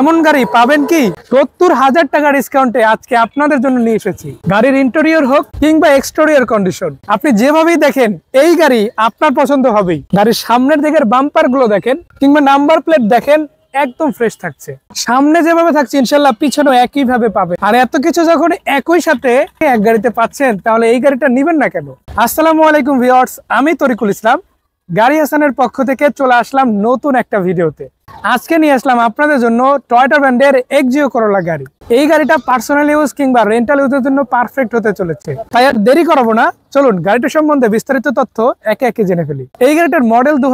এমন গাড়ি পাবেন কি সত্তর হাজার টাকা ডিসকাউন্টে আজকে আপনাদের জন্য নিয়ে এসেছি গাড়ির ইন্টেরিয়র হোক কিংবা এক্সটেরিয়র কন্ডিশন আপনি যেভাবেই দেখেন এই গাড়ি আপনার পছন্দ হবেই গাড়ির সামনের দিকে বাম্পার গুলো দেখেন কিংবা নাম্বার প্লেট দেখেন একদম ফ্রেশ থাকছে সামনে যেভাবে থাকছে ইনশাল্লাহ পিছনেও একই ভাবে পাবে আর এত কিছু যখন একই সাথে এক গাড়িতে পাচ্ছেন তাহলে এই গাড়িটা নিবেন না কেন আসসালামু আলাইকুম ভিওয়ার্স আমি তরিকুল ইসলাম গাড়ি হাসানের পক্ষ থেকে চলে আসলাম নতুন একটা ভিডিওতে আজকে নিয়ে আসলাম আপনাদের জন্য টয়টা ব্র্যান্ডের এক্সিও করোলা গাড়ি এই গাড়িটা পার্সোনাল ইউজ কিংবা রেন্টাল ইউজের জন্য পারফেক্ট হতে চলেছে তাই আর দেরি করবো না চলুন গাড়িটা সম্বন্ধে বিস্তারিত তথ্য একে একে জেনে ফেলি এই গাড়িটার মডেল দু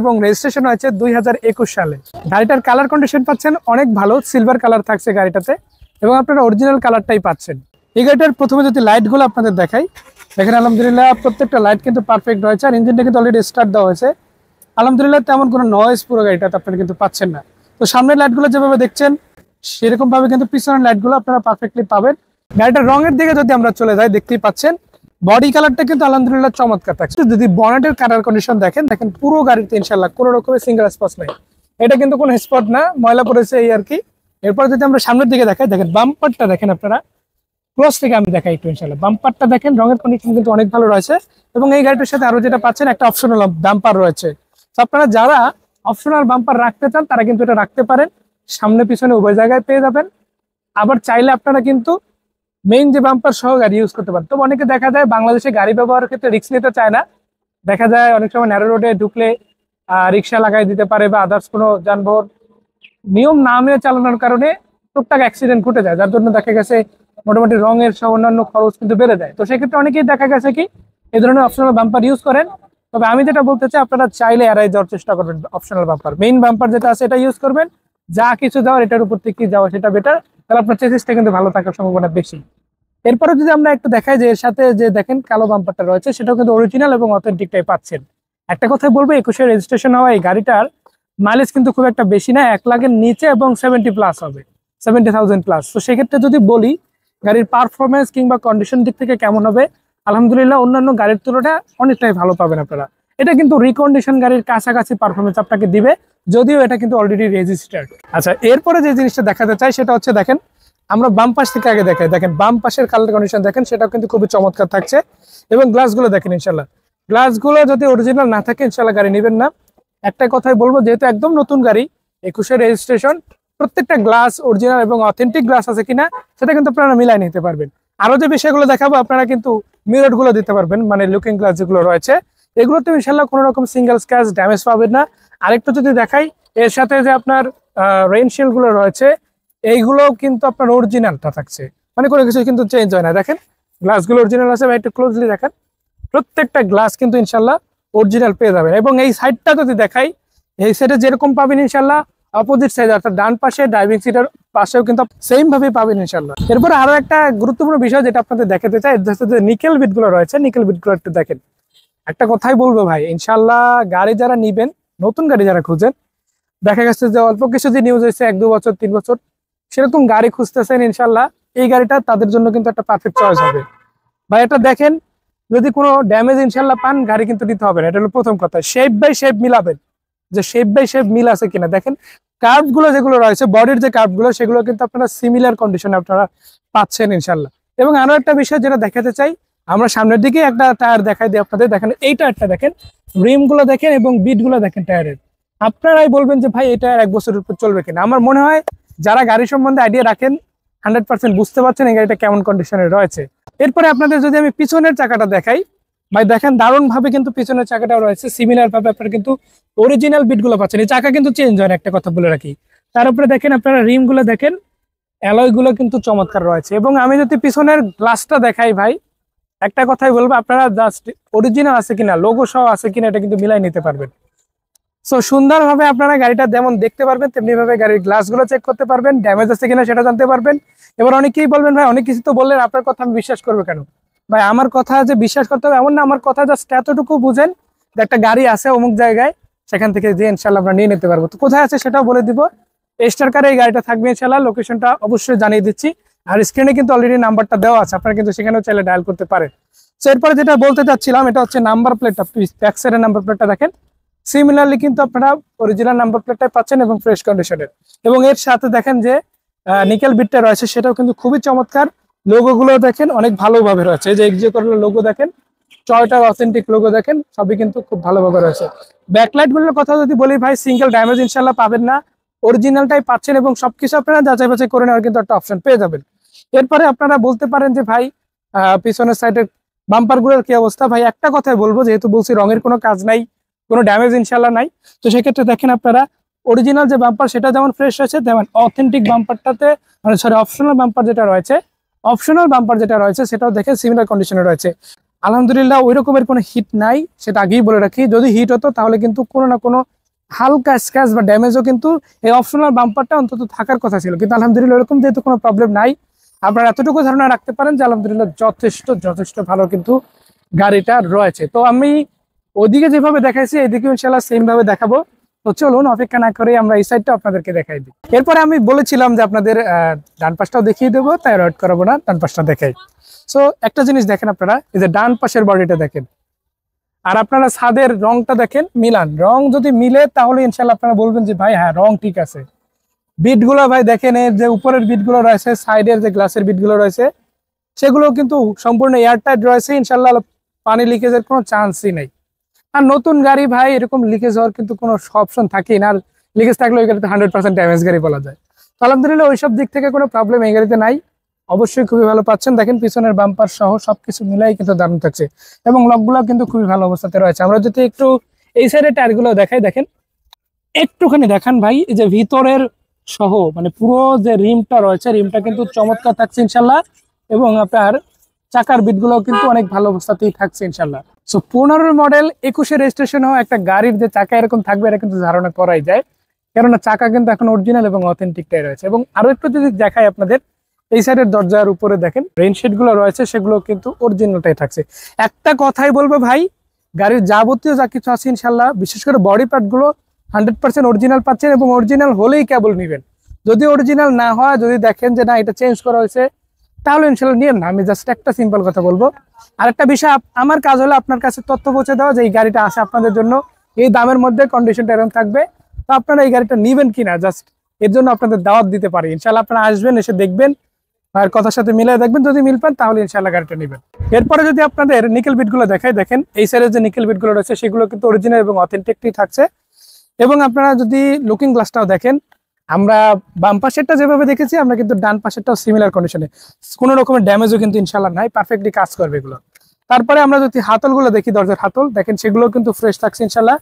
এবং রেজিস্ট্রেশন হয়েছে দুই সালে গাড়িটার কালার কন্ডিশন পাচ্ছেন অনেক ভালো সিলভার কালার থাকছে গাড়িটাতে এবং আপনারা অরিজিনাল কালারটাই পাচ্ছেন এই গাড়িটার প্রথমে যদি লাইটগুলো আপনাদের দেখাই দেখেন আলহামদুলিল্লাহ প্রত্যেকটা লাইট কিন্তু পারফেক্ট রয়েছে আর ইঞ্জিনটা কিন্তু অলরেডি স্টার্ট দেওয়া হয়েছে আলহামদুলিল্লাহ তেমন কোনো নয়েজ পুরো গাড়িটাতে আপনারা কিন্তু পাচ্ছেন না তো সামনের লাইটগুলো যেভাবে দেখছেন সেরকমভাবে কিন্তু পিছনের লাইটগুলো আপনারা পারফেক্টলি পাবেন গাড়িটার রঙের দিকে যদি আমরা চলে যাই দেখতেই পাচ্ছেন বডি কালারটা কিন্তু আলহামদুলিল্লাহ চমৎকার থাকছে যদি বনেটের কালার কন্ডিশন দেখেন দেখেন পুরো গাড়িতে ইনশাল্লাহ কোনো রকমের সিঙ্গেল স্পট নাই এটা কিন্তু কোনো স্পট না ময়লা পড়েছে এই আর কি এরপর যদি আমরা সামনের দিকে দেখাই দেখেন বাম্পারটা দেখেন আপনারা ক্রস থেকে আমি দেখাই একটু ইনশাল্লাহ বাম্পারটা দেখেন রঙের কন্ডিশন কিন্তু অনেক ভালো রয়েছে এবং এই গাড়িটার সাথে আরো যেটা পাচ্ছেন একটা অপশনাল বাম্পার রয়েছে আপনারা যারা অপশনাল বাম্পার রাখতে চান তারা কিন্তু এটা রাখতে পারেন সামনে পিছনে উভয় জায়গায় পেয়ে যাবেন আবার চাইলে আপনারা কিন্তু মেইন যে বাম্পার সহ গাড়ি ইউজ করতে পারেন তো অনেকে দেখা যায় বাংলাদেশে গাড়ি ব্যবহারের ক্ষেত্রে রিক্স নিতে চায় না দেখা যায় অনেক সময় ন্যারো রোডে ঢুকলে রিক্সা লাগাই দিতে পারে বা আদার্স কোনো যানবাহন নিয়ম না মেনে চালানোর কারণে টুকটাক অ্যাক্সিডেন্ট ঘটে যায় যার জন্য দেখা গেছে মোটামুটি রঙের সব অন্যান্য খরচ কিন্তু বেড়ে যায় তো সেক্ষেত্রে অনেকেই দেখা গেছে কি এই ধরনের অপশনাল বাম্পার ইউজ করেন তবে আমি যেটা বলতে চাই আপনারা চাইলে এড়াই যাওয়ার চেষ্টা করবেন অপশনাল বাম্পার মেইন বাম্পার যেটা আছে এটা ইউজ করবেন যা কিছু যাওয়ার এটার উপর থেকে যাওয়া সেটা বেটার তাহলে আপনার চেসিসটা কিন্তু ভালো থাকার সম্ভাবনা বেশি এরপরে যদি আমরা একটু দেখাই যে এর সাথে যে দেখেন কালো বাম্পারটা রয়েছে সেটাও কিন্তু অরিজিনাল এবং অথেন্টিকটাই পাচ্ছেন একটা কথাই বলবো একুশে রেজিস্ট্রেশন হওয়া এই গাড়িটার মাইলেজ কিন্তু খুব একটা বেশি না এক লাখের নিচে এবং সেভেন্টি প্লাস হবে সেভেন্টি থাউজেন্ড প্লাস তো সেক্ষেত্রে যদি বলি গাড়ির পারফরমেন্স কিংবা কন্ডিশন দিক থেকে কেমন হবে আলহামদুলিল্লাহ অন্যান্য গাড়ির তুলনায় অনেকটাই ভালো পাবেন আপনারা এটা কিন্তু রিকন্ডিশন গাড়ির কাছাকাছি পারফরমেন্স আপনাকে দিবে যদিও এটা কিন্তু অলরেডি রেজিস্টার্ড আচ্ছা এরপরে যে জিনিসটা দেখাতে চাই সেটা হচ্ছে দেখেন আমরা বাম পাশ থেকে আগে দেখাই দেখেন বাম পাশের কালার কন্ডিশন দেখেন সেটাও কিন্তু খুবই চমৎকার থাকছে এবং গ্লাসগুলো দেখেন ইনশাল্লাহ গ্লাসগুলো যদি অরিজিনাল না থাকে ইনশাল্লাহ গাড়ি নেবেন না একটা কথাই বলবো যেহেতু একদম নতুন গাড়ি একুশে রেজিস্ট্রেশন প্রত্যেকটা গ্লাস অরিজিনাল এবং অথেন্টিক গ্লাস আছে কিনা সেটা কিন্তু আপনারা মিলাই নিতে পারবেন আরও যে বিষয়গুলো দেখাবো আপনারা কিন্তু মিরটগুলো দিতে পারবেন মানে লুকিং গ্লাস যেগুলো রয়েছে এগুলোতে ইনশাল্লাহ কোনো রকম সিঙ্গেল স্ক্যাচ ড্যামেজ পাবেন না আরেকটু যদি দেখাই এর সাথে যে আপনার গুলো রয়েছে এইগুলো কিন্তু আপনার অরিজিনালটা থাকছে মানে কোনো কিছু কিন্তু চেঞ্জ হয় না দেখেন গ্লাসগুলো অরিজিনাল আছে একটু ক্লোজলি দেখেন প্রত্যেকটা গ্লাস কিন্তু ইনশাল্লাহ অরিজিনাল পেয়ে যাবেন এবং এই সাইডটা যদি দেখাই এই সাইডে যেরকম পাবেন ইনশাল্লাহ অপোজিট সাইড অর্থাৎ ডান পাশে ড্রাইভিং সিটের পাশেও কিন্তু সেম ভাবে পাবেন ইনশাল্লাহ এরপর আরো একটা গুরুত্বপূর্ণ বিষয় যেটা আপনাদের দেখাতে চাই যে নিকেল বিটগুলো রয়েছে নিকেল বিটগুলো একটু দেখেন একটা কথাই বলবো ভাই ইনশাল্লাহ গাড়ি যারা নিবেন নতুন গাড়ি যারা খুঁজেন দেখা গেছে যে অল্প কিছু যে নিউজ হয়েছে এক দু বছর তিন বছর সেরকম গাড়ি খুঁজতেছেন ইনশাল্লাহ এই গাড়িটা তাদের জন্য কিন্তু একটা পারফেক্ট চয়েস হবে ভাই এটা দেখেন যদি কোনো ড্যামেজ ইনশাল্লাহ পান গাড়ি কিন্তু নিতে হবে না এটা হলো প্রথম কথা শেপ বাই শেপ মিলাবেন যে শেপ বাই শেপ মিল আছে কিনা দেখেন কার্ভগুলো যেগুলো রয়েছে বডির যে কার্ভগুলো সেগুলো কিন্তু আপনারা সিমিলার কন্ডিশনে আপনারা পাচ্ছেন ইনশাল্লাহ এবং আরও একটা বিষয় যেটা দেখাতে চাই আমরা সামনের দিকে একটা টায়ার দেখাই দিই আপনাদের দেখেন এই টায়ারটা দেখেন রিমগুলো দেখেন এবং বিটগুলো দেখেন টায়ারের আপনারাই বলবেন যে ভাই এই টায়ার এক বছরের উপর চলবে কিনা আমার মনে হয় যারা গাড়ি সম্বন্ধে আইডিয়া রাখেন হান্ড্রেড পার্সেন্ট বুঝতে পারছেন এই গাড়িটা কেমন কন্ডিশনে রয়েছে এরপরে আপনাদের যদি আমি পিছনের চাকাটা দেখাই ভাই দেখেন দারুণ ভাবে কিন্তু পিছনের চাকাটাও রয়েছে সিমিলার ভাবে আপনারা কিন্তু অরিজিনাল বিটগুলো পাচ্ছেন এই চাকা কিন্তু চেঞ্জ হয় একটা কথা বলে রাখি তার উপরে দেখেন আপনারা রিমগুলো দেখেন অ্যালয়গুলো কিন্তু চমৎকার রয়েছে এবং আমি যদি পিছনের গ্লাসটা দেখাই ভাই একটা কথাই বলবো আপনারা জাস্ট অরিজিনাল আছে কিনা লোগো সহ আছে কিনা এটা কিন্তু মিলাই নিতে পারবেন সো সুন্দরভাবে আপনারা গাড়িটা যেমন দেখতে পারবেন তেমনিভাবে গাড়ির গ্লাসগুলো চেক করতে পারবেন ড্যামেজ আছে কিনা সেটা জানতে পারবেন এবার অনেকেই বলবেন ভাই অনেক কিছু তো বললেন আপনার কথা আমি বিশ্বাস করবো কেন ভাই আমার কথা যে বিশ্বাস করতে হবে এমন না আমার কথা জাস্ট এতটুকু বুঝেন যে একটা গাড়ি আছে অমুক জায়গায় সেখান থেকে যে ইনশাল্লাহ আমরা নিয়ে নিতে পারবো তো কোথায় আছে সেটাও বলে দিব এস্টার কারে এই গাড়িটা থাকবে ইনশাল্লাহ লোকেশনটা অবশ্যই জানিয়ে দিচ্ছি আর স্ক্রিনে কিন্তু অলরেডি নাম্বারটা দেওয়া আছে আপনারা কিন্তু সেখানেও চাইলে ডায়াল করতে পারেন তো এরপরে যেটা বলতে চাচ্ছিলাম এটা হচ্ছে নাম্বার প্লেটটা প্যাক্সের নাম্বার প্লেটটা দেখেন সিমিলারলি কিন্তু আপনারা অরিজিনাল নাম্বার প্লেটটাই পাচ্ছেন এবং ফ্রেশ কন্ডিশনের এবং এর সাথে দেখেন যে নিকেল বিটটা রয়েছে সেটাও কিন্তু খুবই চমৎকার লোগোগুলো দেখেন অনেক ভালোভাবে রয়েছে যে এক্সিও লোগো দেখেন টয়টার অথেন্টিক লোগো দেখেন সবই কিন্তু খুব ভালোভাবে রয়েছে ব্যাকলাইটগুলোর কথা যদি বলি ভাই সিঙ্গেল ড্যামেজ ইনশাল্লাহ পাবেন না অরিজিনালটাই পাচ্ছেন এবং সবকিছু আপনারা যাচাই বাছাই করে নেওয়ার কিন্তু একটা অপশন পেয়ে যাবেন এরপরে আপনারা বলতে পারেন যে ভাই পিছনের সাইডের বাম্পারগুলোর কি অবস্থা ভাই একটা কথাই বলবো যেহেতু বলছি রঙের কোনো কাজ নাই কোনো ড্যামেজ ইনশাল্লাহ নাই তো সেক্ষেত্রে দেখেন আপনারা অরিজিনাল যে বাম্পার সেটা যেমন ফ্রেশ রয়েছে তেমন অথেন্টিক বাম্পারটাতে মানে সরি অপশনাল বাম্পার যেটা রয়েছে অপশনাল বাম্পার যেটা রয়েছে সেটাও দেখে সিমিলার কন্ডিশনে রয়েছে আলহামদুলিল্লাহ ওই রকমের কোনো হিট নাই সেটা আগেই বলে রাখি যদি হিট হতো তাহলে কিন্তু কোনো না কোনো হালকা স্ক্র্যাচ বা ড্যামেজও কিন্তু এই অপশনাল বাম্পারটা অন্তত থাকার কথা ছিল কিন্তু আলহামদুলিল্লাহ এরকম যেহেতু কোনো প্রবলেম নাই আপনারা এতটুকু ধারণা রাখতে পারেন যে আলহামদুলিল্লাহ যথেষ্ট যথেষ্ট ভালো কিন্তু গাড়িটা রয়েছে তো আমি ওদিকে যেভাবে দেখাইছি এদিকে ইনশাল্লাহ সেমভাবে দেখাবো তো চলুন অপেক্ষা না করে আমরা এই সাইডটা আপনাদেরকে দেখাই দিই এরপরে আমি বলেছিলাম যে আপনাদের ডান পাশটাও দেখিয়ে দেবো তাই রড করাবো না ডান পাশটা দেখাই সো একটা জিনিস দেখেন আপনারা এই যে ডান পাশের বডিটা দেখেন আর আপনারা ছাদের রংটা দেখেন মিলান রং যদি মিলে তাহলে ইনশাল্লাহ আপনারা বলবেন যে ভাই হ্যাঁ রং ঠিক আছে বিটগুলো ভাই দেখেন এর যে উপরের বিটগুলো রয়েছে সাইডের যে গ্লাসের বিটগুলো রয়েছে সেগুলো কিন্তু সম্পূর্ণ এয়ারটাইট রয়েছে ইনশাল্লাহ পানি লিকেজের কোনো চান্সই নেই আর নতুন গাড়ি ভাই এরকম লিকেজ হওয়ার কিন্তু কোনো অপশন থাকে না আর লিকেজ থাকলে ওই গাড়িতে হান্ড্রেড পার্সেন্ট ড্যামেজ গাড়ি বলা যায় তো আলহামদুলিল্লাহ ওইসব দিক থেকে কোনো প্রবলেম এই গাড়িতে নাই অবশ্যই খুবই ভালো পাচ্ছেন দেখেন পিছনের বাম্পার সহ সবকিছু মিলাই কিন্তু দারুণ থাকছে এবং লকগুলো কিন্তু খুবই ভালো অবস্থাতে রয়েছে আমরা যদি একটু এই সাইডে টায়ারগুলো দেখাই দেখেন একটুখানি দেখান ভাই যে ভিতরের সহ মানে পুরো যে রিমটা রয়েছে রিমটা কিন্তু চমৎকার থাকছে ইনশাল্লাহ এবং আপনার চাকার বিটগুলো কিন্তু অনেক ভালো অবস্থাতেই থাকছে ইনশাল্লাহ সো পনেরোর মডেল একুশে রেজিস্ট্রেশন হওয়া একটা গাড়ির যে চাকা এরকম থাকবে এটা কিন্তু ধারণা করাই যায় কেননা চাকা কিন্তু এখন অরিজিনাল এবং অথেন্টিকটাই রয়েছে এবং আরও একটু যদি দেখাই আপনাদের এই সাইডের দরজার উপরে দেখেন রেনশেড গুলো রয়েছে সেগুলো কিন্তু অরিজিনালটাই থাকছে একটা কথাই বলবো ভাই গাড়ির যাবতীয় যা কিছু আছে ইনশাল্লাহ বিশেষ করে বডি পার্টগুলো হান্ড্রেড পার্সেন্ট অরিজিনাল পাচ্ছেন এবং অরিজিনাল হলেই কেবল নেবেন যদি অরিজিনাল না হয় যদি দেখেন যে না এটা চেঞ্জ করা হয়েছে তাহলে ইনশাল্লাহ নিয়ে না আমি জাস্ট একটা সিম্পল কথা বলবো আর একটা বিষয় আমার কাজ হলো আপনার কাছে তথ্য পৌঁছে দেওয়া যে এই গাড়িটা আসে আপনাদের জন্য এই দামের মধ্যে কন্ডিশনটা এরকম থাকবে তো আপনারা এই গাড়িটা নেবেন না জাস্ট এর জন্য আপনাদের দাওয়াত দিতে পারি ইনশাল্লাহ আপনারা আসবেন এসে দেখবেন আর কথার সাথে মিলাই দেখবেন যদি মিল পান তাহলে ইনশাল্লাহ গাড়িটা নেবেন এরপরে যদি আপনাদের নিকেল বিটগুলো দেখাই দেখেন এই সাইডের যে নিকেল বিটগুলো রয়েছে সেগুলো কিন্তু অরিজিনাল এবং অথেন্টিকটি থাকছে এবং আপনারা যদি লুকিং গ্লাসটাও দেখেন আমরা বাম পাশেরটা যেভাবে দেখেছি আমরা কিন্তু ডান পাশেরটাও সিমিলার কন্ডিশনে কোনো রকমের ড্যামেজও কিন্তু ইনশাল্লাহ নাই পারফেক্টলি কাজ করবে এগুলো তারপরে আমরা যদি হাতলগুলো দেখি দরজার হাতল দেখেন সেগুলো কিন্তু ফ্রেশ থাকছে ইনশাল্লাহ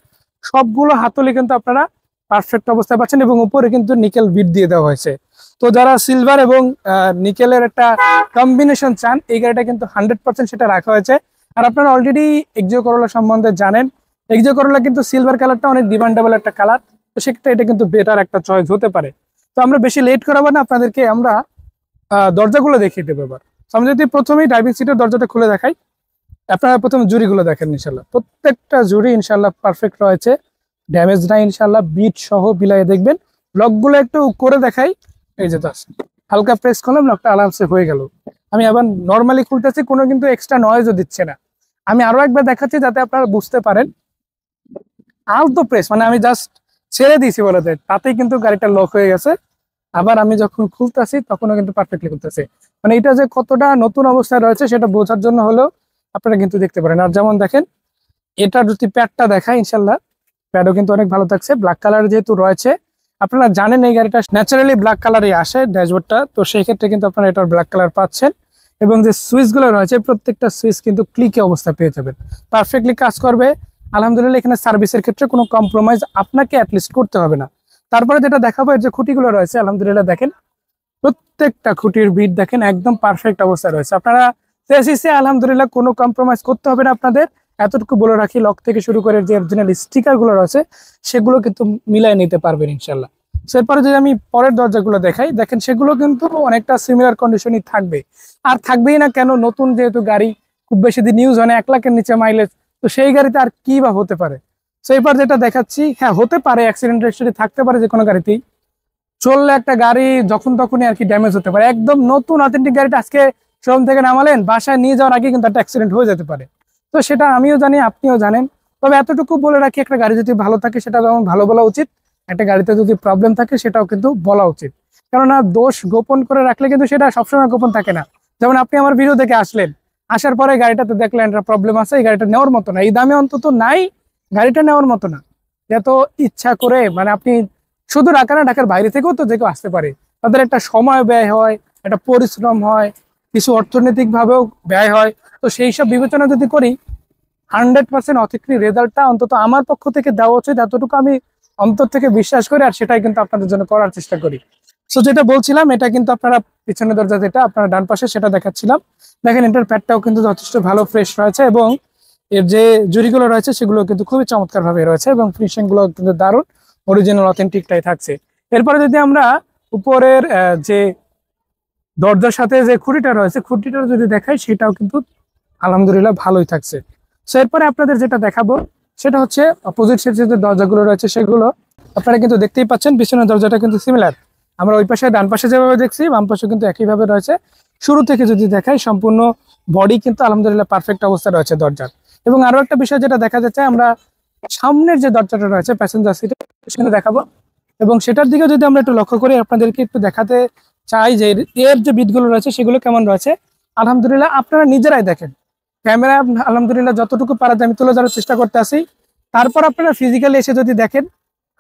সবগুলো হাতলই কিন্তু আপনারা পারফেক্ট অবস্থায় পাচ্ছেন এবং উপরে কিন্তু নিকেল বিট দিয়ে দেওয়া হয়েছে তো যারা সিলভার এবং নিকেলের একটা কম্বিনেশন চান এই গাড়িটা কিন্তু হান্ড্রেড পার্সেন্ট সেটা রাখা হয়েছে আর আপনারা অলরেডি এক্সো করোলা সম্বন্ধে জানেন এক্সো করোলা কিন্তু সিলভার কালারটা অনেক ডিমান্ডেবল একটা কালার তো সেক্ষেত্রে এটা কিন্তু বেটার একটা চয়েস হতে পারে তো আমরা বেশি লেট করাবো না আপনাদেরকে আমরা দরজাগুলো দেখিয়ে দেবো এবার আমরা যদি প্রথমেই ড্রাইভিং সিটের দরজাটা খুলে দেখাই আপনারা প্রথম জুড়িগুলো দেখেন ইনশাল্লাহ প্রত্যেকটা জুড়ি ইনশাল্লাহ পারফেক্ট রয়েছে ড্যামেজ নাই ইনশাল্লাহ বিট সহ বিলাই দেখবেন লকগুলো একটু করে দেখাই এই যে দশ হালকা প্রেস করলাম লকটা আরামসে হয়ে গেল আমি আবার নর্মালি খুলতেছি কোনো কিন্তু এক্সট্রা নয়েজও দিচ্ছে না আমি আরও একবার দেখাচ্ছি যাতে আপনারা বুঝতে পারেন আলতো প্রেস মানে আমি জাস্ট ছেড়ে দিয়েছি বলে যায় তাতেই কিন্তু গাড়িটা লক হয়ে গেছে আবার আমি যখন খুলতেছি তখনও কিন্তু পারফেক্টলি খুলতেছে মানে এটা যে কতটা নতুন অবস্থায় রয়েছে সেটা বোঝার জন্য হলেও আপনারা কিন্তু দেখতে পারেন আর যেমন দেখেন এটা যদি প্যাডটা দেখায় ইনশাল্লাহ প্যাডও কিন্তু অনেক ভালো থাকছে ব্ল্যাক কালার যেহেতু রয়েছে আপনারা জানেন এই গাড়িটা ন্যাচারালি ব্ল্যাক কালারে আসে ড্যাশবোর্ডটা তো সেই ক্ষেত্রে কিন্তু আপনারা এটার ব্ল্যাক কালার পাচ্ছেন এবং যে সুইচগুলো রয়েছে প্রত্যেকটা সুইচ কিন্তু ক্লিকে অবস্থা পেয়ে যাবেন পারফেক্টলি কাজ করবে আলহামদুলিল্লাহ এখানে সার্ভিসের ক্ষেত্রে কোনো কম্প্রোমাইজ আপনাকে অ্যাটলিস্ট করতে হবে না তারপরে যেটা দেখাবো এর যে খুঁটিগুলো রয়েছে আলহামদুলিল্লাহ দেখেন প্রত্যেকটা খুঁটির ভিড় দেখেন একদম পারফেক্ট অবস্থা রয়েছে আপনারা তেসিসে আলহামদুলিল্লাহ কোনো কম্প্রোমাইজ করতে হবে না আপনাদের এতটুকু বলে রাখি লক থেকে শুরু করে যে অরিজিনাল স্টিকারগুলো রয়েছে সেগুলো কিন্তু মিলায় নিতে পারবেন ইনশাল্লাহ এরপরে যদি আমি পরের দরজাগুলো দেখাই দেখেন সেগুলো কিন্তু অনেকটা সিমিলার কন্ডিশনই থাকবে আর থাকবেই না কেন নতুন যেহেতু গাড়ি খুব বেশি দিন ইউজ হয় না এক লাখের নিচে মাইলেজ তো সেই গাড়িতে আর কি বা হতে পারে তো এবার যেটা দেখাচ্ছি হ্যাঁ হতে পারে অ্যাক্সিডেন্ট রেস্টরি থাকতে পারে যে কোনো গাড়িতেই চললে একটা গাড়ি যখন তখনই আর কি ড্যামেজ হতে পারে একদম নতুন অথেন্টিক গাড়িটা আজকে শোরুম থেকে নামালেন বাসায় নিয়ে যাওয়ার আগে কিন্তু একটা অ্যাক্সিডেন্ট হয়ে যেতে পারে তো সেটা আমিও জানি আপনিও জানেন তবে এতটুকু বলে রাখি একটা গাড়ি যদি ভালো থাকে সেটা যেমন ভালো বলা উচিত একটা গাড়িতে যদি প্রবলেম থাকে সেটাও কিন্তু বলা উচিত কেননা দোষ গোপন করে রাখলে কিন্তু সেটা সবসময় গোপন থাকে না যেমন আপনি আমার ভিডিও দেখে আসলেন আসার পরে গাড়িটাতে দেখলেন একটা প্রবলেম আছে এই গাড়িটা নেওয়ার মতো না এই দামে অন্তত নাই গাড়িটা নেওয়ার মতো না এত ইচ্ছা করে মানে আপনি শুধু ঢাকা না ঢাকার বাইরে থেকেও তো যে আসতে পারে তাদের একটা সময় ব্যয় হয় একটা পরিশ্রম হয় কিছু অর্থনৈতিকভাবেও ব্যয় হয় তো সেই সব বিবেচনা যদি করি হান্ড্রেড পার্সেন্ট অতিক্রি রেজাল্টটা অন্তত আমার পক্ষ থেকে দেওয়া উচিত এতটুকু আমি অন্তর থেকে বিশ্বাস করি আর সেটাই কিন্তু আপনাদের জন্য করার চেষ্টা করি তো যেটা বলছিলাম এটা কিন্তু আপনারা পিছনে দরজা যেটা আপনারা ডান পাশে সেটা দেখাচ্ছিলাম দেখেন এটার প্যাডটাও কিন্তু যথেষ্ট ভালো ফ্রেশ রয়েছে এবং এর যে জুড়িগুলো রয়েছে সেগুলো কিন্তু খুবই চমৎকারভাবে রয়েছে এবং ফিনিশিংগুলো কিন্তু দারুণ অরিজিনাল অথেন্টিকটাই থাকছে এরপরে যদি আমরা উপরের যে দরজার সাথে যে খুঁটিটা রয়েছে খুঁটিটা যদি দেখাই সেটাও কিন্তু আলহামদুলিল্লাহ ভালোই থাকছে সো এরপরে আপনাদের যেটা দেখাবো সেটা হচ্ছে অপোজিট সাইড যে দরজাগুলো রয়েছে সেগুলো আপনারা কিন্তু দেখতেই পাচ্ছেন পিছনের দরজাটা কিন্তু সিমিলার আমরা ওই পাশে ডান পাশে যেভাবে দেখছি বাম পাশে কিন্তু একইভাবে রয়েছে শুরু থেকে যদি দেখাই সম্পূর্ণ বডি কিন্তু আলহামদুলিল্লাহ পারফেক্ট অবস্থা রয়েছে দরজার এবং আরো একটা বিষয় যেটা দেখা যাচ্ছে আমরা সামনের যে দরজাটা রয়েছে প্যাসেঞ্জার সিটে সেখানে দেখাবো এবং সেটার দিকে যদি আমরা একটু লক্ষ্য করি আপনাদেরকে একটু দেখাতে চাই যে এর যে বিটগুলো রয়েছে সেগুলো কেমন রয়েছে আলহামদুলিল্লাহ আপনারা নিজেরাই দেখেন ক্যামেরা আলহামদুলিল্লাহ যতটুকু পারাতে আমি তুলে ধরার চেষ্টা করতে আসি তারপর আপনারা ফিজিক্যালি এসে যদি দেখেন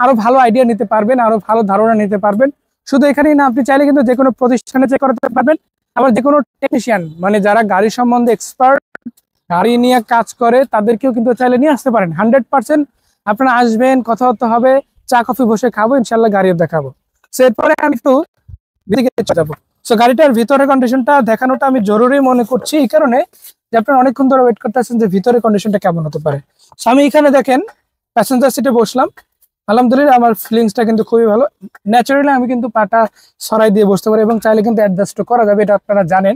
আরো ভালো আইডিয়া নিতে পারবেন আরো ভালো ধারণা নিতে পারবেন শুধু এখানেই না আপনি চাইলে কিন্তু যে কোনো প্রতিষ্ঠানে চেক করতে পারবেন আবার যে কোনো টেকনিশিয়ান মানে যারা গাড়ি সম্বন্ধে এক্সপার্ট গাড়ি নিয়ে কাজ করে তাদেরকেও কিন্তু চাইলে নিয়ে আসতে পারেন হান্ড্রেড পার্সেন্ট আপনারা আসবেন কথাবার্তা হবে চা কফি বসে খাবো ইনশাল্লাহ গাড়িও দেখাবো সো এরপরে আমি একটু যাবো সো গাড়িটার ভিতরের কন্ডিশনটা দেখানোটা আমি জরুরি মনে করছি এই কারণে যে আপনারা অনেকক্ষণ ধরে ওয়েট করতে আসছেন যে ভিতরের কন্ডিশনটা কেমন হতে পারে সো আমি এখানে দেখেন প্যাসেঞ্জার সিটে বসলাম আলহামদুলিল্লাহ আমার ফিলিংসটা কিন্তু খুবই ভালো ন্যাচারালি আমি কিন্তু পাটা সরাই দিয়ে বসতে পারি এবং চাইলে কিন্তু অ্যাডজাস্ট করা যাবে এটা আপনারা জানেন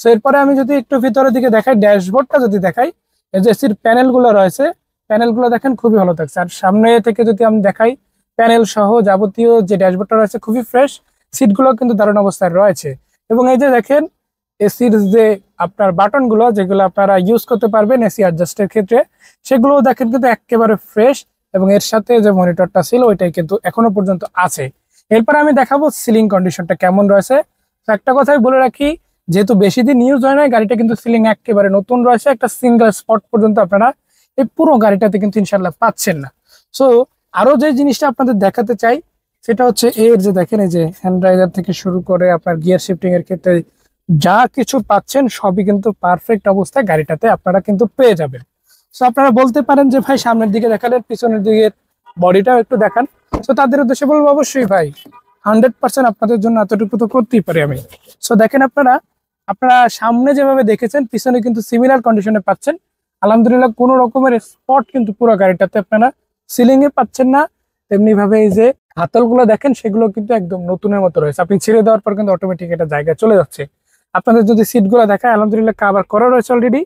সো এরপরে আমি যদি একটু ভিতরের দিকে দেখাই ড্যাশবোর্ডটা যদি দেখাই এই যে এসির প্যানেলগুলো রয়েছে প্যানেলগুলো দেখেন খুবই ভালো থাকছে আর সামনে থেকে যদি আমি দেখাই প্যানেল সহ যাবতীয় যে ড্যাশবোর্ডটা রয়েছে খুবই ফ্রেশ সিটগুলো কিন্তু দারুণ অবস্থায় রয়েছে এবং এই যে দেখেন এসির যে আপনার বাটনগুলো যেগুলো আপনারা ইউজ করতে পারবেন এসি অ্যাডজাস্টের ক্ষেত্রে সেগুলোও দেখেন কিন্তু একেবারে ফ্রেশ এবং এর সাথে যে মনিটরটা ছিল ওইটাই কিন্তু এখনো পর্যন্ত আছে এরপরে আমি দেখাবো সিলিং কন্ডিশনটা কেমন রয়েছে একটা কথাই বলে রাখি যেহেতু বেশি দিন ইউজ হয় না গাড়িটা কিন্তু সিলিং একেবারে নতুন রয়েছে একটা সিঙ্গেল স্পট পর্যন্ত আপনারা এই পুরো গাড়িটাতে কিন্তু ইনশাল্লাহ পাচ্ছেন না সো আরও যে জিনিসটা আপনাদের দেখাতে চাই সেটা হচ্ছে এর যে দেখেন এই যে হ্যান্ড ড্রাইভার থেকে শুরু করে আপনার গিয়ার শিফটিং এর ক্ষেত্রে যা কিছু পাচ্ছেন সবই কিন্তু পারফেক্ট অবস্থায় গাড়িটাতে আপনারা কিন্তু পেয়ে যাবেন সো আপনারা বলতে পারেন যে ভাই সামনের দিকে দেখালেন পিছনের দিকে বডিটাও একটু দেখান সো তাদের উদ্দেশ্যে বলবো অবশ্যই ভাই হান্ড্রেড পার্সেন্ট আপনাদের জন্য এতটুকু তো করতেই পারি আমি সো দেখেন আপনারা আপনারা সামনে যেভাবে দেখেছেন পিছনে কিন্তু সিমিলার কন্ডিশনে পাচ্ছেন আলহামদুলিল্লাহ কোনো রকমের স্পট কিন্তু পুরো গাড়িটাতে আপনারা সিলিংয়ে পাচ্ছেন না তেমনিভাবে এই যে হাতলগুলো দেখেন সেগুলো কিন্তু একদম নতুনের মতো রয়েছে আপনি ছেড়ে দেওয়ার পর কিন্তু অটোমেটিক এটা জায়গায় চলে যাচ্ছে আপনাদের যদি সিটগুলো দেখায় আলহামদুলিল্লাহ কাবার করা রয়েছে অলরেডি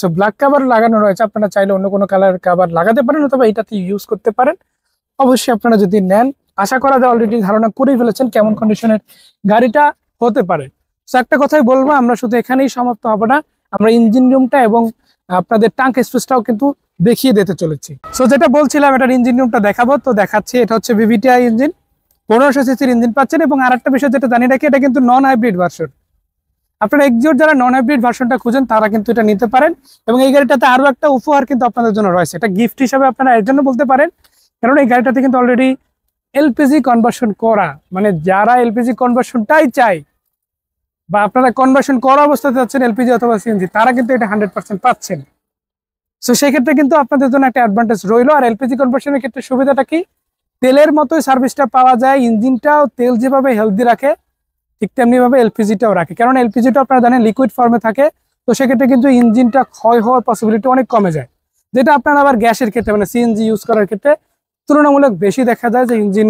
সো ব্ল্যাক কাভার লাগানো রয়েছে আপনারা চাইলে অন্য কোনো কালার কাভার লাগাতে পারেন অথবা এটাতে ইউজ করতে পারেন অবশ্যই আপনারা যদি নেন আশা করা যায় অলরেডি ধারণা করেই ফেলেছেন কেমন কন্ডিশনের গাড়িটা হতে পারে সো একটা কথাই বলবো আমরা শুধু এখানেই সমাপ্ত হবো না আমরা ইঞ্জিন রুমটা এবং আপনাদের টাঙ্ক স্পেসটাও কিন্তু দেখিয়ে দিতে চলেছি সো যেটা বলছিলাম এটার ইঞ্জিন রুমটা দেখাবো তো দেখাচ্ছি এটা হচ্ছে ভিভিটিআই ইঞ্জিন পনেরোশো সিসির ইঞ্জিন পাচ্ছেন এবং আর একটা বিষয় যেটা জানিয়ে রাখি এটা কিন্তু নন হাইব্রিড ভার্সন আপনারা এক্সিওর যারা নন হাইব্রিড ভার্সনটা খুঁজেন তারা কিন্তু এটা নিতে পারেন এবং এই গাড়িটাতে আরও একটা উপহার কিন্তু আপনাদের জন্য রয়েছে এটা গিফট হিসাবে আপনারা এর জন্য বলতে পারেন কারণ এই গাড়িটাতে কিন্তু অলরেডি এলপিজি কনভার্সন করা মানে যারা এলপিজি কনভার্সনটাই চায় বা আপনারা কনভার্সন করা অবস্থাতে যাচ্ছেন এলপিজি অথবা সিএনজি তারা কিন্তু এটা হান্ড্রেড পার্সেন্ট পাচ্ছেন সো সেক্ষেত্রে কিন্তু আপনাদের জন্য একটা অ্যাডভান্টেজ রইলো আর এলপিজি কনভার্সনের ক্ষেত্রে সুবিধাটা কি তেলের মতোই সার্ভিসটা পাওয়া যায় ইঞ্জিনটাও তেল যেভাবে হেলদি রাখে ঠিক তেমনিভাবে এলপিজিটাও রাখে কারণ এলপিজিটা আপনারা জানেন লিকুইড ফর্মে থাকে তো সেক্ষেত্রে কিন্তু ইঞ্জিনটা ক্ষয় হওয়ার পসিবিলিটি অনেক কমে যায় যেটা আপনারা আবার গ্যাসের ক্ষেত্রে মানে সিএনজি ইউজ করার ক্ষেত্রে তুলনামূলক বেশি দেখা যায় যে ইঞ্জিন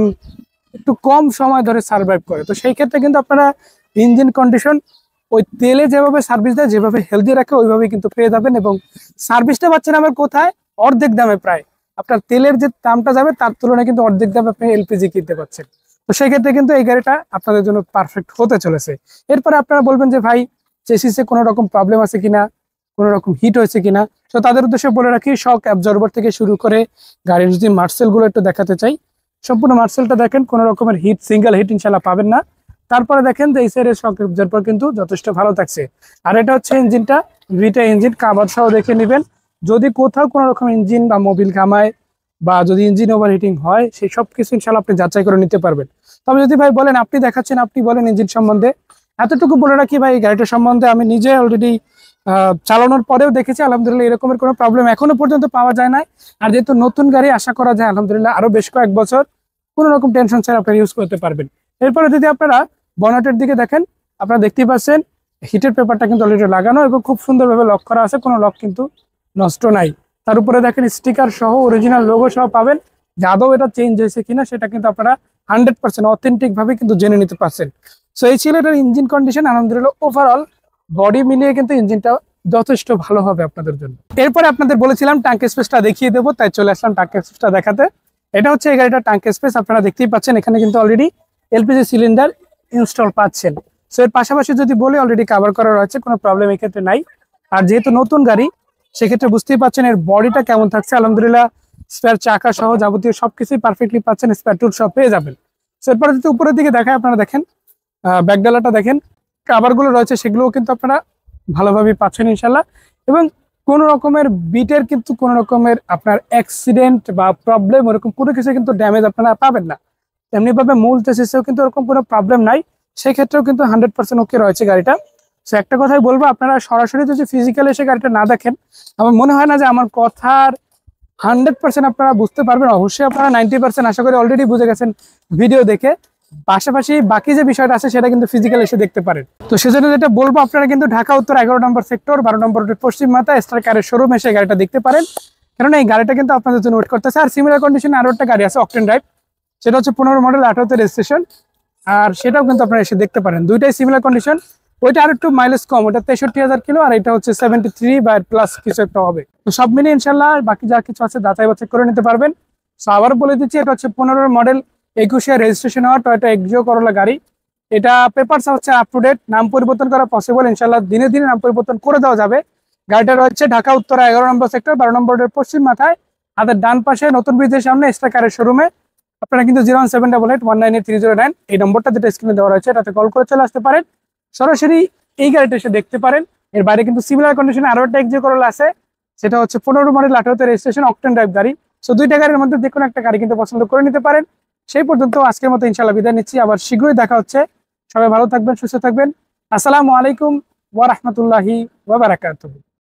একটু কম সময় ধরে সার্ভাইভ করে তো সেই ক্ষেত্রে কিন্তু আপনারা ইঞ্জিন কন্ডিশন ওই তেলে যেভাবে সার্ভিস দেয় যেভাবে হেলদি রাখে ওইভাবে কিন্তু পেয়ে যাবেন এবং সার্ভিসটা পাচ্ছেন আমার কোথায় অর্ধেক দামে প্রায় আপনার তেলের যে দামটা যাবে তার তুলনায় কিন্তু অর্ধেক দামে আপনি এলপিজি কিনতে পারছেন তো সেক্ষেত্রে কিন্তু এই গাড়িটা আপনাদের জন্য পারফেক্ট হতে চলেছে এরপরে আপনারা বলবেন যে ভাই চেসিসে কোনো রকম প্রবলেম আছে কিনা কোনো রকম হিট হয়েছে কিনা তো তাদের উদ্দেশ্যে বলে রাখি শক অ্যাবজর্বার থেকে শুরু করে গাড়ির যদি মার্সেলগুলো একটু দেখাতে চাই সম্পূর্ণ মার্সেলটা দেখেন কোনো রকমের হিট সিঙ্গেল হিট ইনশাল্লাহ পাবেন না তারপরে দেখেন যে এই সাইডের শক অ্যাবজর্বার কিন্তু যথেষ্ট ভালো থাকছে আর এটা হচ্ছে ইঞ্জিনটা ভিটা ইঞ্জিন কাবার সহ দেখে নেবেন যদি কোথাও কোনো রকম ইঞ্জিন বা মোবিল ঘামায় বা যদি ইঞ্জিন ওভার হিটিং হয় সেই সব কিছু ইনশাল্লাহ আপনি যাচাই করে নিতে পারবেন তবে যদি ভাই বলেন আপনি দেখাচ্ছেন আপনি বলেন ইঞ্জিন সম্বন্ধে এতটুকু বলে রাখি ভাই এই গাড়িটার সম্বন্ধে আমি নিজে অলরেডি চালানোর পরেও দেখেছি আলহামদুলিল্লাহ এরকমের কোনো প্রবলেম এখনো পর্যন্ত পাওয়া যায় না আর যেহেতু নতুন গাড়ি আশা করা যায় আলহামদুলিল্লাহ আরো বেশ কয়েক বছর কোনো রকম টেনশন ছাড়া আপনারা ইউজ করতে পারবেন এরপরে যদি আপনারা বনাটের দিকে দেখেন আপনারা দেখতেই পাচ্ছেন হিটের পেপারটা কিন্তু অলরেডি লাগানো এবং খুব সুন্দরভাবে লক করা আছে কোনো লক কিন্তু নষ্ট নাই তার উপরে দেখেন স্টিকার সহ অরিজিনাল লোগো সহ পাবেন যে এটা চেঞ্জ হয়েছে কিনা সেটা কিন্তু আপনারা হান্ড্রেড পার্সেন্ট অথেন্টিকভাবে কিন্তু জেনে নিতে পারছেন সো এই ছিল এটার ইঞ্জিন কন্ডিশন আলহামদুলিল্লাহ ওভারঅল বডি মিলিয়ে কিন্তু ইঞ্জিনটা যথেষ্ট ভালো হবে আপনাদের জন্য এরপরে আপনাদের বলেছিলাম ট্যাঙ্ক স্পেসটা দেখিয়ে দেবো তাই চলে আসলাম ট্যাঙ্ক স্পেসটা দেখাতে এটা হচ্ছে এই গাড়িটা ট্যাঙ্ক স্পেস আপনারা দেখতেই পাচ্ছেন এখানে কিন্তু অলরেডি এলপিজি সিলিন্ডার ইনস্টল পাচ্ছেন সো এর পাশাপাশি যদি বলে অলরেডি কাভার করা রয়েছে কোনো প্রবলেম এক্ষেত্রে নাই আর যেহেতু নতুন গাড়ি সেক্ষেত্রে বুঝতেই পাচ্ছেন এর বডিটা কেমন থাকছে আলহামদুলিল্লাহ স্পেয়ার চাকা সহ যাবতীয় সবকিছুই পারফেক্টলি পাচ্ছেন স্পেয়ার টুল সব পেয়ে যাবেন এরপরে যদি উপরের দিকে দেখায় আপনারা দেখেন ব্যাকডালাটা দেখেন কাভারগুলো রয়েছে সেগুলোও কিন্তু আপনারা ভালোভাবে পাচ্ছেন ইনশাল্লাহ এবং কোন রকমের বিটের কিন্তু কোন রকমের আপনার অ্যাক্সিডেন্ট বা প্রবলেম ওরকম কোনো কিছু কিন্তু ড্যামেজ আপনারা পাবেন না তেমনিভাবে মূল চেসিসেও কিন্তু ওরকম কোনো প্রবলেম নাই সেক্ষেত্রেও কিন্তু হান্ড্রেড পার্সেন্ট ওকে রয়েছে গাড়িটা সো একটা কথাই বলবো আপনারা সরাসরি যদি ফিজিক্যালি এসে গাড়িটা না দেখেন আমার মনে হয় না যে আমার কথার হান্ড্রেড পার্সেন্ট আপনারা বুঝতে পারবেন অবশ্যই আপনারা নাইনটি পার্সেন্ট আশা করি অলরেডি বুঝে গেছেন ভিডিও দেখে পাশাপাশি বাকি যে বিষয়টা আছে সেটা কিন্তু ফিজিক্যাল এসে দেখতে পারেন তো সেজন্য যেটা বলবো আপনারা কিন্তু ঢাকা উত্তর এগারো নম্বর সেক্টর বারো নম্বর পশ্চিম মাথা স্টার কারের শোরুম এসে গাড়িটা দেখতে পারেন কেননা এই গাড়িটা কিন্তু আপনাদের জন্য ওয়েট করতেছে আর সিমিলার কন্ডিশনে আরও একটা গাড়ি আছে অকটেন ড্রাইভ সেটা হচ্ছে পনেরো মডেল আঠারোতে রেজিস্ট্রেশন আর সেটাও কিন্তু আপনারা এসে দেখতে পারেন দুইটাই সিমিলার কন্ডিশন ওইটা আর একটু মাইলেজ কম ওটা তেষট্টি হাজার কিলো আর এটা হচ্ছে সেভেন্টি থ্রি বা প্লাস কিছু একটা হবে তো সব মিলিয়ে ইনশাল্লাহ বাকি যা কিছু আছে দাঁতাই বাছাই করে নিতে পারবেন সো আবার বলে দিচ্ছি এটা হচ্ছে পনেরোর মডেল একুশে রেজিস্ট্রেশন হওয়া টয়টা এক্সিও করলা গাড়ি এটা পেপারস হচ্ছে আপ টু ডেট নাম পরিবর্তন করা পসিবল ইনশাল্লাহ দিনে দিনে নাম পরিবর্তন করে দেওয়া যাবে গাড়িটা রয়েছে ঢাকা উত্তরা এগারো নম্বর সেক্টর বারো নম্বর পশ্চিম মাথায় হাতের ডান পাশে নতুন ব্রিজের সামনে এক্সট্রা কারের শোরুমে আপনারা কিন্তু zero one seven double eight one nine eight three zero nine এই নম্বরটা যেটা স্ক্রিনে দেওয়া রয়েছে এটাতে কল করে চলে আসতে পারেন সরাসরি এই গাড়িটা এসে দেখতে পারেন এর বাইরে কিন্তু সিমিলার কন্ডিশন আরও একটা যে করল আছে সেটা হচ্ছে পনেরো মডেল আঠারোতে রেজিস্ট্রেশন অক্টেন ড্রাইভ গাড়ি সো দুইটা গাড়ির মধ্যে যে কোনো একটা গাড়ি কিন্তু পছন্দ করে নিতে পারেন সেই পর্যন্ত আজকের মতো ইনশাল্লাহ বিদায় নিচ্ছি আবার শীঘ্রই দেখা হচ্ছে সবাই ভালো থাকবেন সুস্থ থাকবেন আসসালামু আলাইকুম ওয়ারহমতুল্লাহি ওবরাকাতুহ